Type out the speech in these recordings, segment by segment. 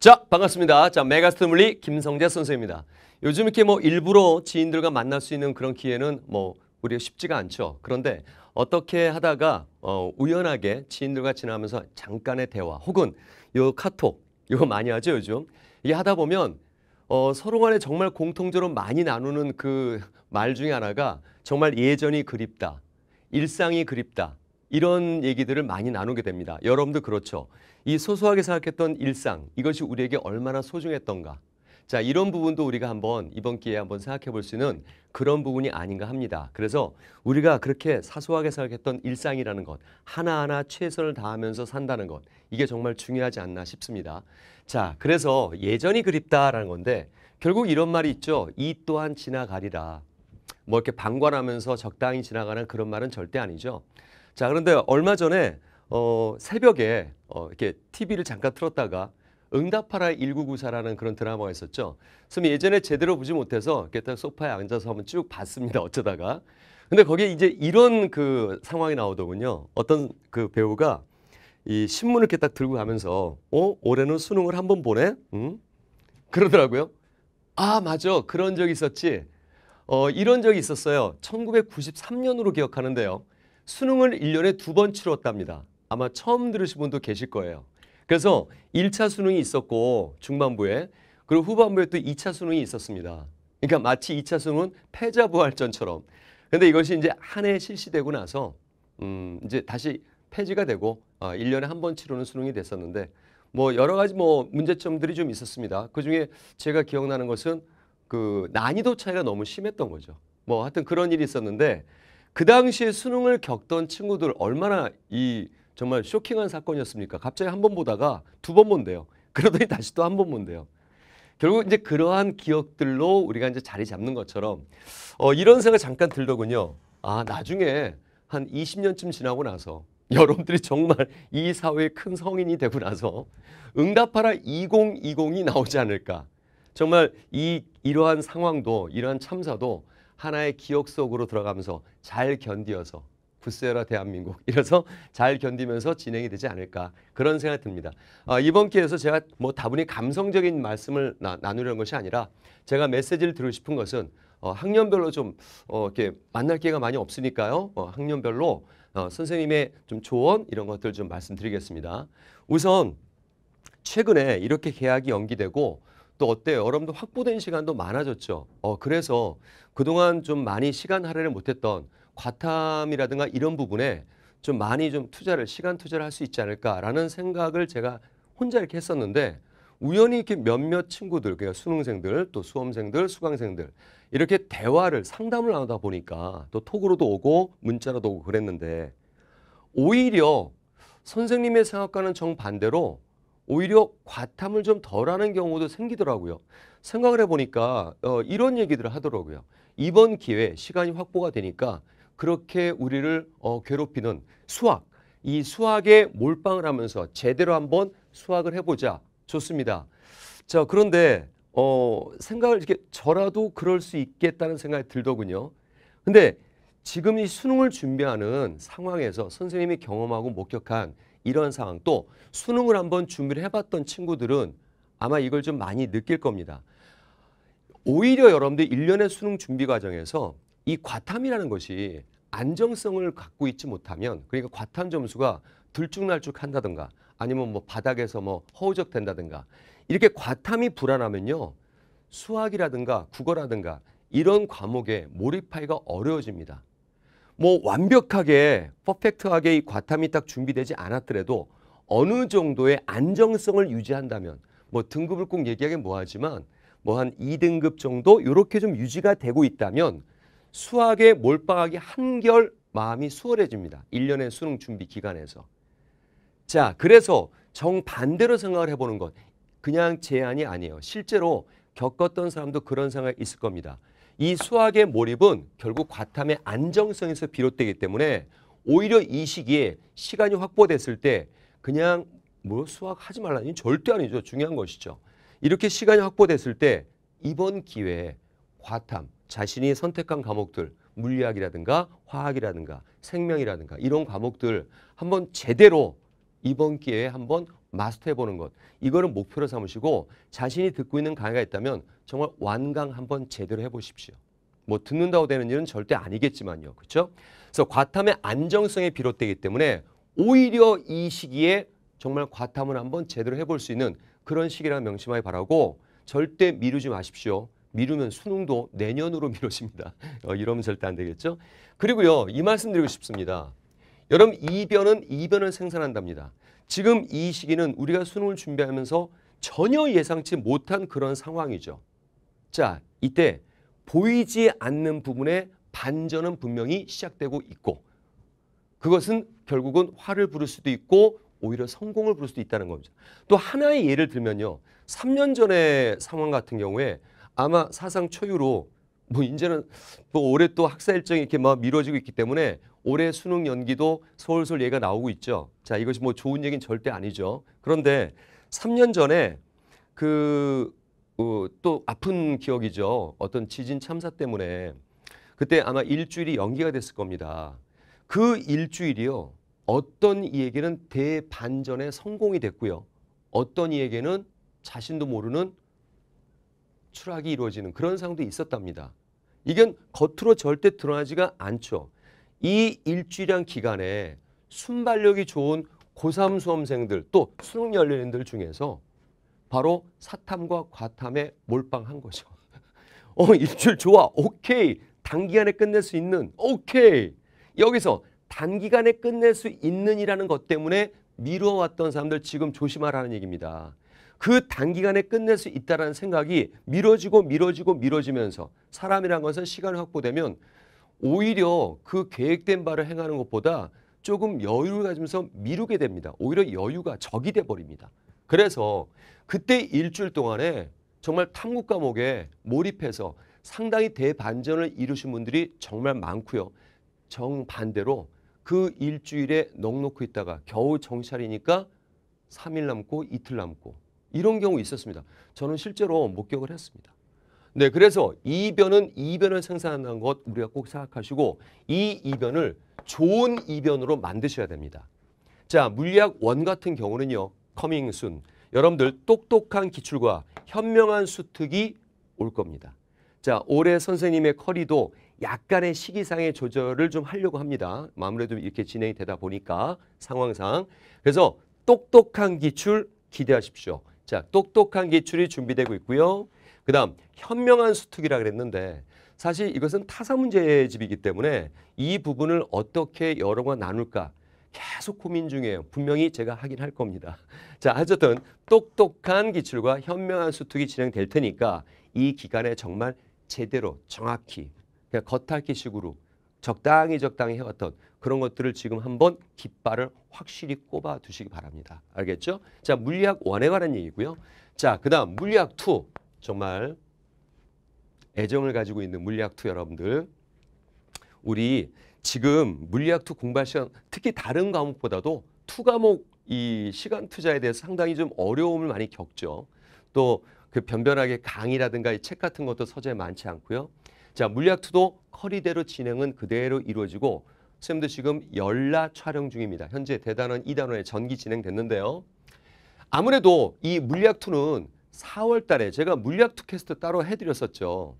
자, 반갑습니다. 자, 메가스터 물리 김성재 선생입니다 요즘 이렇게 뭐 일부러 지인들과 만날 수 있는 그런 기회는 뭐 우리가 쉽지가 않죠. 그런데 어떻게 하다가 어, 우연하게 지인들과 지나면서 잠깐의 대화 혹은 요 카톡 이거 많이 하죠 요즘 이게 하다 보면 어, 서로 간에 정말 공통적으로 많이 나누는 그 말 중에 하나가 정말 예전이 그립다 일상이 그립다 이런 얘기들을 많이 나누게 됩니다. 여러분도 그렇죠. 이 소소하게 생각했던 일상, 이것이 우리에게 얼마나 소중했던가. 자, 이런 부분도 우리가 한번 이번 기회에 한번 생각해 볼 수 있는 그런 부분이 아닌가 합니다. 그래서 우리가 그렇게 사소하게 생각했던 일상이라는 것, 하나하나 최선을 다하면서 산다는 것, 이게 정말 중요하지 않나 싶습니다. 자, 그래서 예전이 그립다라는 건데 결국 이런 말이 있죠. 이 또한 지나가리라. 뭐 이렇게 방관하면서 적당히 지나가는 그런 말은 절대 아니죠. 자, 그런데 얼마 전에 어, 새벽에 어, 이렇게 TV를 잠깐 틀었다가 응답하라 1994라는 그런 드라마가 있었죠. 그래서 예전에 제대로 보지 못해서 이렇게 소파에 앉아서 한번 쭉 봤습니다. 어쩌다가. 근데 거기에 이제 이런 그 상황이 나오더군요. 어떤 그 배우가 이 신문을 이렇게 딱 들고 가면서 어 올해는 수능을 한번 보네 응? 그러더라고요 아 맞아 그런 적 있었지 어 이런 적이 있었어요 1993년으로 기억하는데요 수능을 1년에 두 번 치렀답니다. 아마 처음 들으신 분도 계실 거예요. 그래서 1차 수능이 있었고 중반부에 그리고 후반부에 또 2차 수능이 있었습니다. 그러니까 마치 2차 수능은 패자부활전처럼 근데 이것이 이제 한해 실시되고 나서 음 이제 다시 폐지가 되고 아, 1년에 한 번 치르는 수능이 됐었는데 뭐 여러 가지 뭐 문제점들이 좀 있었습니다. 그중에 제가 기억나는 것은 그 난이도 차이가 너무 심했던 거죠. 뭐 하여튼 그런 일이 있었는데 그 당시에 수능을 겪던 친구들 얼마나 이 정말 쇼킹한 사건이었습니까? 갑자기 한 번 보다가 두 번 본대요. 그러더니 다시 또 한 번 본대요. 결국 이제 그러한 기억들로 우리가 이제 자리 잡는 것처럼 어, 이런 생각 잠깐 들더군요. 아 나중에 한 20년쯤 지나고 나서 여러분들이 정말 이 사회의 큰 성인이 되고 나서 응답하라 2020이 나오지 않을까. 정말 이 이러한 상황도 이러한 참사도 하나의 기억 속으로 들어가면서 잘 견디어서 구세라 대한민국 이래서 잘 견디면서 진행이 되지 않을까 그런 생각이 듭니다. 아, 이번 기회에서 제가 뭐 다분히 감성적인 말씀을 나, 누려는 것이 아니라 제가 메시지를 드리고 싶은 것은 어, 학년별로 좀 어, 이렇게 만날 기회가 많이 없으니까요. 어, 학년별로 어, 선생님의 좀 조언 이런 것들 좀 말씀드리겠습니다. 우선 최근에 이렇게 계약이 연기되고 또 어때요? 여러분도 확보된 시간도 많아졌죠. 어, 그래서 그동안 좀 많이 시간 할애를 못했던 과탐이라든가 이런 부분에 좀 많이 좀 투자를 시간 투자를 할 수 있지 않을까라는 생각을 제가 혼자 이렇게 했었는데 우연히 이렇게 몇몇 친구들 그러니까 수능생들 또 수험생들 수강생들 이렇게 대화를 상담을 나누다 보니까 또 톡으로도 오고 문자로도 오고 그랬는데 오히려 선생님의 생각과는 정반대로 오히려 과탐을 좀 덜하는 경우도 생기더라고요. 생각을 해보니까 어, 이런 얘기들을 하더라고요. 이번 기회 시간이 확보가 되니까 그렇게 우리를 어, 괴롭히는 수학 이 수학에 몰빵을 하면서 제대로 한번 수학을 해보자 좋습니다. 자 그런데 어, 생각을 이렇게 저라도 그럴 수 있겠다는 생각이 들더군요. 근데 지금 이 수능을 준비하는 상황에서 선생님이 경험하고 목격한 이런 상황 또 수능을 한번 준비를 해봤던 친구들은 아마 이걸 좀 많이 느낄 겁니다. 오히려 여러분들 일년의 수능 준비 과정에서 이 과탐이라는 것이 안정성을 갖고 있지 못하면 그러니까 과탐 점수가 들쭉날쭉 한다든가 아니면 뭐 바닥에서 뭐 허우적 된다든가 이렇게 과탐이 불안하면요 수학이라든가 국어라든가 이런 과목에 몰입하기가 어려워집니다. 뭐 완벽하게 퍼펙트하게 이 과탐이 딱 준비되지 않았더라도 어느 정도의 안정성을 유지한다면 뭐 등급을 꼭 얘기하긴 뭐하지만 뭐 한 2등급 정도 이렇게 좀 유지가 되고 있다면 수학에 몰빵하기 한결 마음이 수월해집니다. 1년의 수능 준비 기간에서. 자, 그래서 정반대로 생각을 해보는 것. 그냥 제안이 아니에요. 실제로 겪었던 사람도 그런 생각이 있을 겁니다. 이 수학의 몰입은 결국 과탐의 안정성에서 비롯되기 때문에 오히려 이 시기에 시간이 확보됐을 때 그냥 뭐 수학 하지 말라니 절대 아니죠. 중요한 것이죠. 이렇게 시간이 확보됐을 때 이번 기회에 과탐, 자신이 선택한 과목들, 물리학이라든가 화학이라든가 생명이라든가 이런 과목들 한번 제대로 이번 기회에 한번 마스터해보는 것. 이거를 목표로 삼으시고 자신이 듣고 있는 강의가 있다면 정말 완강 한번 제대로 해보십시오. 뭐 듣는다고 되는 일은 절대 아니겠지만요. 그렇죠? 그래서 과탐의 안정성에 비롯되기 때문에 오히려 이 시기에 정말 과탐을 한번 제대로 해볼 수 있는 그런 시기라 명심하기 바라고 절대 미루지 마십시오. 미루면 수능도 내년으로 미뤄집니다. 어, 이러면 절대 안 되겠죠? 그리고요. 이 말씀 드리고 싶습니다. 여러분 이변은 이변을 생산한답니다. 지금 이 시기는 우리가 수능을 준비하면서 전혀 예상치 못한 그런 상황이죠. 자, 이때 보이지 않는 부분의 반전은 분명히 시작되고 있고 그것은 결국은 화를 부를 수도 있고 오히려 성공을 부를 수도 있다는 겁니다. 또 하나의 예를 들면요. 3년 전의 상황 같은 경우에 아마 사상 초유로 뭐 이제는 뭐 올해 또 학사 일정이 이렇게 막 미뤄지고 있기 때문에 올해 수능 연기도 솔솔 얘가 나오고 있죠. 자, 이것이 뭐 좋은 얘기는 절대 아니죠. 그런데 3년 전에 그 어, 또 아픈 기억이죠. 어떤 지진 참사 때문에 그때 아마 일주일이 연기가 됐을 겁니다. 그 일주일이요. 어떤 이에게는 대반전의 성공이 됐고요. 어떤 이에게는 자신도 모르는 추락이 이루어지는 그런 상황도 있었답니다. 이건 겉으로 절대 드러나지가 않죠. 이 일주일간 기간에 순발력이 좋은 고3 수험생들 또 수능 연령인들 중에서 바로 사탐과 과탐에 몰빵한 거죠. 어, 일주 좋아. 오케이. 단기간에 끝낼 수 있는. 오케이. 여기서 단기간에 끝낼 수 있는이라는 것 때문에 미뤄왔던 사람들 지금 조심하라는 얘기입니다. 그 단기간에 끝낼 수있다는 생각이 미뤄지고 미뤄지고 미뤄지면서 사람이란 것은 시간이 확보되면 오히려 그 계획된 바를 행하는 것보다 조금 여유를 가지면서 미루게 됩니다. 오히려 여유가 적이 돼 버립니다. 그래서 그때 일주일 동안에 정말 탐구 과목에 몰입해서 상당히 대반전을 이루신 분들이 정말 많고요. 정반대로 그 일주일에 넉넉히 있다가 겨우 정찰이니까 3일 남고 이틀 남고 이런 경우 있었습니다. 저는 실제로 목격을 했습니다. 네, 그래서 이변은 이변을 생산하는 것 우리가 꼭 생각하시고 이 이변을 좋은 이변으로 만드셔야 됩니다. 자, 물리학 원 같은 경우는요. 커밍 순. 여러분들 똑똑한 기출과 현명한 수특이 올 겁니다. 자, 올해 선생님의 커리도 약간의 시기상의 조절을 좀 하려고 합니다. 아무래도 이렇게 진행이 되다 보니까 상황상. 그래서 똑똑한 기출 기대하십시오. 자, 똑똑한 기출이 준비되고 있고요. 그 다음 현명한 수특이라 그랬는데 사실 이것은 타사 문제집이기 때문에 이 부분을 어떻게 여러가 나눌까 계속 고민 중이에요. 분명히 제가 하긴 할 겁니다. 자, 어쨌든 똑똑한 기출과 현명한 수특이 진행될 테니까 이 기간에 정말 제대로 정확히 그냥 그러니까 겉핥기식으로 적당히 적당히 해왔던 그런 것들을 지금 한번 깃발을 확실히 꼽아 두시기 바랍니다. 알겠죠? 자, 물리학 1에 관한 얘기고요. 자, 그 다음 물리학 2 정말 애정을 가지고 있는 물리학 2 여러분들 우리 지금 물리학 2 공부할 시간 특히 다른 과목보다도 투 과목 이 시간 투자에 대해서 상당히 좀 어려움을 많이 겪죠. 또 그 변변하게 강의라든가 이 책 같은 것도 서재 많지 않고요. 자 물리학 2도 커리대로 진행은 그대로 이루어지고 선생님도 지금 열라 촬영 중입니다. 현재 대단한 2단원에 전기 진행됐는데요. 아무래도 이 물리학 2는 4월 달에 제가 물리학 2 캐스트 따로 해드렸었죠.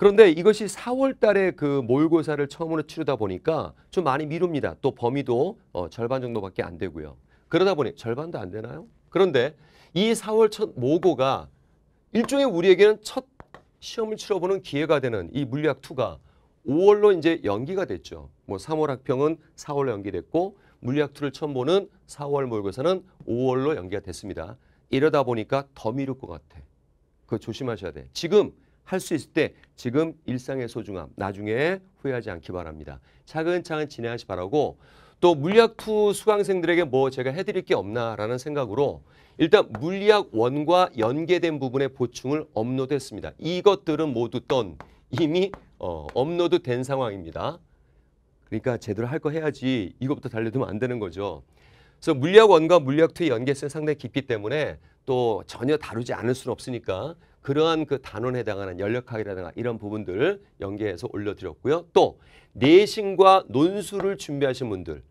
그런데 이것이 4월 달에 그 모의고사를 처음으로 치르다 보니까 좀 많이 미룹니다. 또 범위도 어, 절반 정도밖에 안 되고요. 그러다 보니 절반도 안 되나요? 그런데 이 4월 첫 모고가 일종의 우리에게는 첫 시험을 치러보는 기회가 되는 이 물리학 2가 5월로 이제 연기가 됐죠. 뭐 3월 학평은 4월로 연기됐고 물리학 2를 처음 보는 4월 모의고사는 5월로 연기가 됐습니다. 이러다 보니까 더 미룰 것 같아. 그거 조심하셔야 돼. 지금 할수 있을 때 지금 일상의 소중함 나중에 후회하지 않기 바랍니다. 차근차근 진행하시 바라고 또 물리학 투 수강생들에게 뭐 제가 해드릴 게 없나라는 생각으로 일단 물리학 원과 연계된 부분의 보충을 업로드했습니다. 이것들은 모두 떤 이미 어, 업로드된 상황입니다. 그러니까 제대로 할 거 해야지 이것부터 달려두면 안 되는 거죠. 그래서 물리학 원과 물리학 투의 연계성이 상당히 깊기 때문에 또 전혀 다루지 않을 수는 없으니까 그러한 그 단원에 해당하는 연력학이라든가 이런 부분들 을 연계해서 올려드렸고요. 또 내신과 논술을 준비하신 분들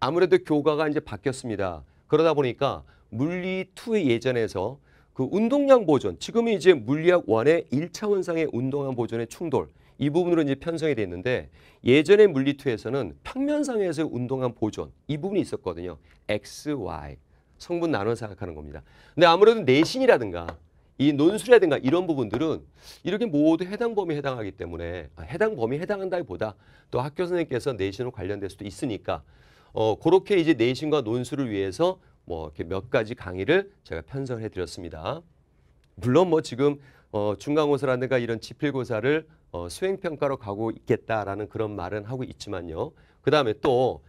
아무래도 교과가 이제 바뀌었습니다. 그러다 보니까 물리 투의 예전에서 그 운동량 보존 지금은 이제 물리학 원의 1차원상의 운동량 보존의 충돌 이 부분으로 이제 편성이 됐는데 예전의 물리투에서는 평면상에서 운동한 보존 이 부분이 있었거든요. X, Y 성분 나눠 생각하는 겁니다. 근데 아무래도 내신이라든가 이 논술이라든가 이런 부분들은 이렇게 모두 해당 범위에 해당하기 때문에 아, 해당 범위에 해당한다기보다 또 학교 선생님께서 내신으로 관련될 수도 있으니까 어 그렇게 이제 내신과 논술을 위해서 뭐 이렇게 몇 가지 강의를 제가 편성해 드렸습니다. 물론 뭐 지금 어 중간고사라든가 이런 지필고사를 어, 수행평가로 가고 있겠다라는 그런 말은 하고 있지만요. 그 다음에 또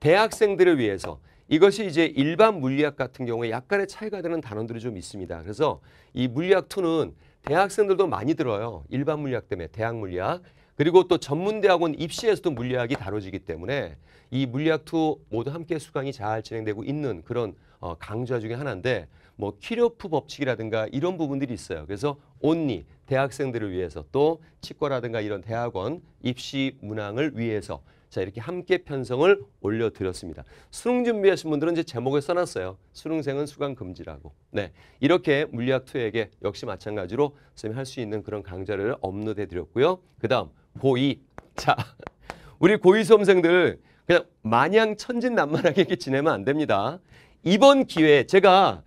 대학생들을 위해서 이것이 이제 일반 물리학 같은 경우에 약간의 차이가 되는 단원들이 좀 있습니다. 그래서 이 물리학 2는 대학생들도 많이 들어요. 일반 물리학 때문에 대학 물리학 그리고 또 전문대학원 입시에서도 물리학이 다뤄지기 때문에 이 물리학 2 모두 함께 수강이 잘 진행되고 있는 그런 어, 강좌 중에 하나인데 뭐 키료프 법칙이라든가 이런 부분들이 있어요. 그래서 온니 대학생들을 위해서 또 치과라든가 이런 대학원 입시 문항을 위해서 자 이렇게 함께 편성을 올려드렸습니다. 수능 준비하신 분들은 이제 제목에 써놨어요. 수능생은 수강 금지라고. 네, 이렇게 물리학 2에게 역시 마찬가지로 선생님이 할 수 있는 그런 강좌를 업로드해드렸고요. 그 다음 고2. 자, 우리 고2 수험생들 그냥 마냥 천진난만하게 이렇게 지내면 안 됩니다. 이번 기회에 제가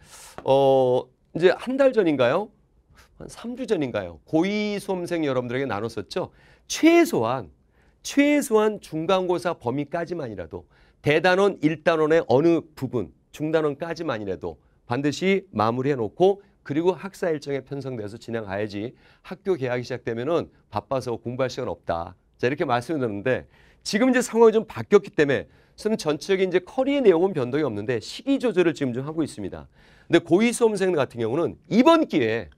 어, 이제 한 달 전인가요? 한 3주 전인가요? 고위 수험생 여러분들에게 나눴었죠. 최소한 최소한 중간고사 범위까지만이라도 대단원 1단원의 어느 부분 중단원까지만이라도 반드시 마무리해 놓고 그리고 학사 일정에 편성돼서 진행해야지 학교 개학이 시작되면은 바빠서 공부할 시간 없다. 자 이렇게 말씀드렸는데 지금 이제 상황이 좀 바뀌었기 때문에 선생님 전체적인 이제 커리의 내용은 변동이 없는데 시기 조절을 지금 좀 하고 있습니다. 근데 고위 수험생 같은 경우는 이번 기회에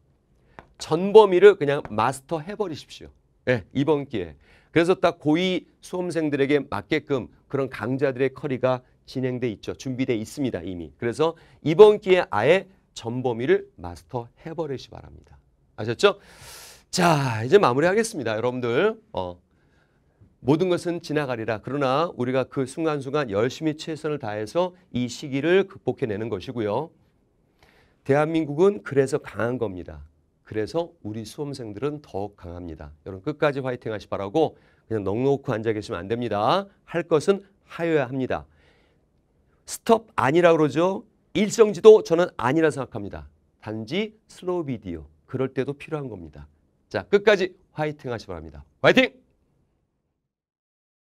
전 범위를 그냥 마스터 해버리십시오. 예, 네, 이번 기회에. 그래서 딱 고위 수험생들에게 맞게끔 그런 강자들의 커리가 진행돼 있죠. 준비돼 있습니다. 이미. 그래서 이번 기회에 아예 전 범위를 마스터 해버리시 바랍니다. 아셨죠? 자, 이제 마무리하겠습니다. 여러분들. 어. 모든 것은 지나가리라. 그러나 우리가 그 순간순간 열심히 최선을 다해서 이 시기를 극복해내는 것이고요. 대한민국은 그래서 강한 겁니다. 그래서 우리 수험생들은 더욱 강합니다. 여러분 끝까지 화이팅 하시 바라고 그냥 넉넉히 앉아 계시면 안 됩니다. 할 것은 하여야 합니다. 스톱 아니라 그러죠. 일정지도 저는 아니라 생각합니다. 단지 슬로우 비디오 그럴 때도 필요한 겁니다. 자 끝까지 화이팅 하시 바랍니다. 화이팅!